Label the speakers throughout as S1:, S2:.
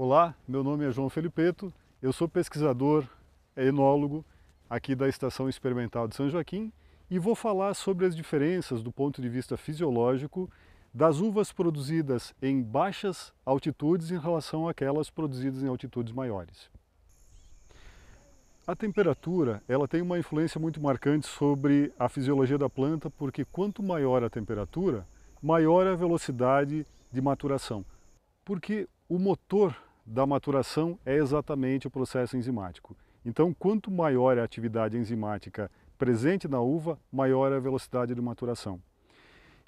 S1: Olá, meu nome é João Felipeto, eu sou pesquisador, é enólogo aqui da Estação Experimental de São Joaquim e vou falar sobre as diferenças do ponto de vista fisiológico das uvas produzidas em baixas altitudes em relação àquelas produzidas em altitudes maiores. A temperatura ela tem uma influência muito marcante sobre a fisiologia da planta, porque quanto maior a temperatura, maior a velocidade de maturação. Porque o motor da maturação é exatamente o processo enzimático. Então, quanto maior é a atividade enzimática presente na uva, maior é a velocidade de maturação.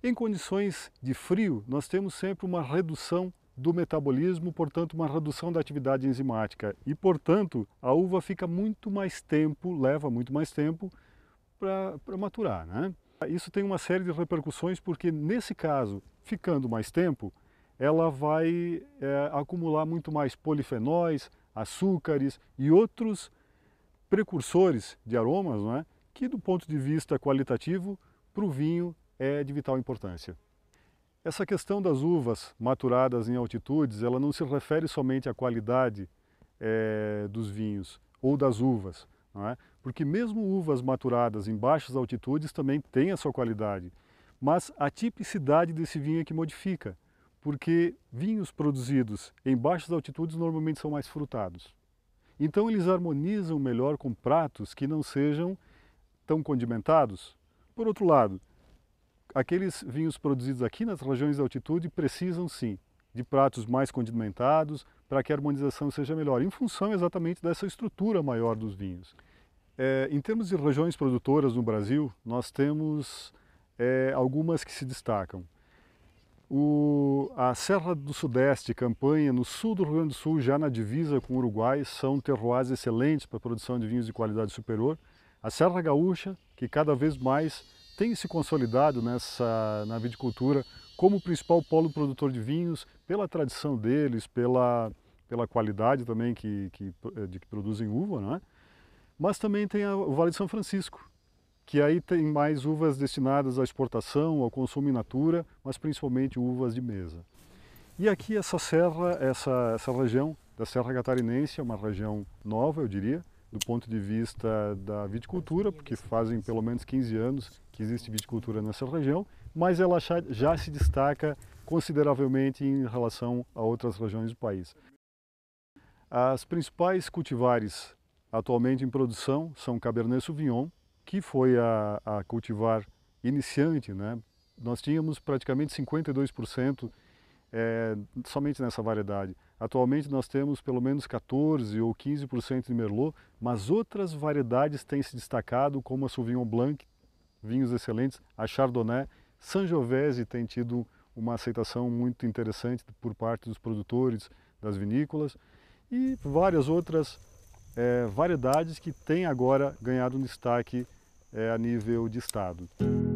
S1: Em condições de frio, nós temos sempre uma redução do metabolismo, portanto, uma redução da atividade enzimática e, portanto, a uva fica muito mais tempo, leva muito mais tempo para maturar. Né? Isso tem uma série de repercussões porque, nesse caso, ficando mais tempo, ela vai é, acumular muito mais polifenóis, açúcares e outros precursores de aromas, não é? que do ponto de vista qualitativo, para o vinho é de vital importância. Essa questão das uvas maturadas em altitudes, ela não se refere somente à qualidade é, dos vinhos ou das uvas, não é? porque mesmo uvas maturadas em baixas altitudes também têm a sua qualidade, mas a tipicidade desse vinho é que modifica porque vinhos produzidos em baixas altitudes normalmente são mais frutados. Então eles harmonizam melhor com pratos que não sejam tão condimentados. Por outro lado, aqueles vinhos produzidos aqui nas regiões de altitude precisam sim de pratos mais condimentados para que a harmonização seja melhor, em função exatamente dessa estrutura maior dos vinhos. É, em termos de regiões produtoras no Brasil, nós temos é, algumas que se destacam. O, a Serra do Sudeste, Campanha, no sul do Rio Grande do Sul, já na divisa com o Uruguai, são terroirs excelentes para a produção de vinhos de qualidade superior. A Serra Gaúcha, que cada vez mais tem se consolidado nessa, na viticultura como principal polo produtor de vinhos, pela tradição deles, pela, pela qualidade também que, que, eh, de que produzem uva, né? mas também tem a, o Vale de São Francisco, que aí tem mais uvas destinadas à exportação, ao consumo in natura, mas principalmente uvas de mesa. E aqui essa serra, essa, essa região da Serra Catarinense é uma região nova, eu diria, do ponto de vista da viticultura, porque fazem pelo menos 15 anos que existe viticultura nessa região, mas ela já, já se destaca consideravelmente em relação a outras regiões do país. As principais cultivares atualmente em produção são Cabernet Sauvignon, que foi a, a cultivar iniciante, né, nós tínhamos praticamente 52% é, eh, somente nessa variedade. Atualmente nós temos pelo menos 14% ou 15% de Merlot, mas outras variedades têm se destacado, como a Sauvignon Blanc, vinhos excelentes, a Chardonnay, Sangiovese tem tido uma aceitação muito interessante por parte dos produtores das vinícolas e várias outras é, variedades que têm agora ganhado um destaque é, a nível de Estado.